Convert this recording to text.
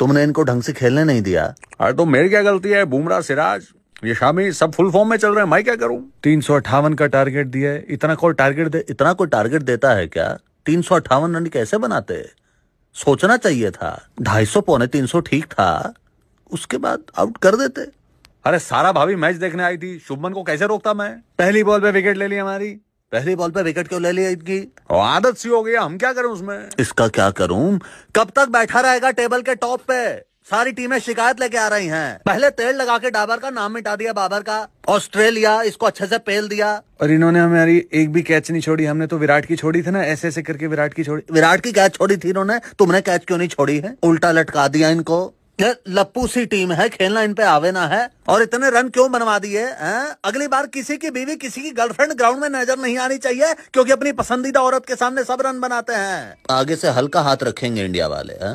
तुमने इनको ढंग से खेलने नहीं दिया अरे हाँ, तो मेरी क्या गलती है बुमराह सिराज ये शामी सब फुल फॉर्म में चल रहे हैं मैं क्या करूं तीन सौ अट्ठावन का टारगेट दिया है इतना कोई टारगेट दे इतना कोई टारगेट देता है क्या तीन सौ अट्ठावन रन कैसे बनाते सोचना चाहिए था ढाई सौ पौने तीन सौ ठीक था उसके बाद आउट कर देते अरे सारा भाभी मैच देखने आई थी शुभमन को कैसे रोकता मैं पहली बॉल पे विकेट ले ली हमारी पहली बॉल पे विकेट क्यों ले लिया इनकी आदत सी हो गई हम क्या करें उसमें इसका क्या करूं कब तक बैठा रहेगा टेबल के टॉप पे सारी टीमें शिकायत लेके आ रही हैं पहले तेल लगा के डाबर का नाम मिटा दिया बाबर का ऑस्ट्रेलिया इसको अच्छे से पेल दिया और इन्होंने हमारी एक भी कैच नहीं छोड़ी हमने तो विराट की छोड़ी थी ना ऐसे ऐसे करके विराट की छोड़ी विराट की कैच छोड़ी थी इन्होंने तुमने कैच क्यों नहीं छोड़ी है उल्टा लटका दिया इनको लप्पू सी टीम है खेलना इन पे आवे ना है और इतने रन क्यों बनवा दिए अगली बार किसी की बीवी किसी की गर्लफ्रेंड ग्राउंड में नजर नहीं आनी चाहिए क्योंकि अपनी पसंदीदा औरत के सामने सब रन बनाते हैं आगे से हल्का हाथ रखेंगे इंडिया वाले है?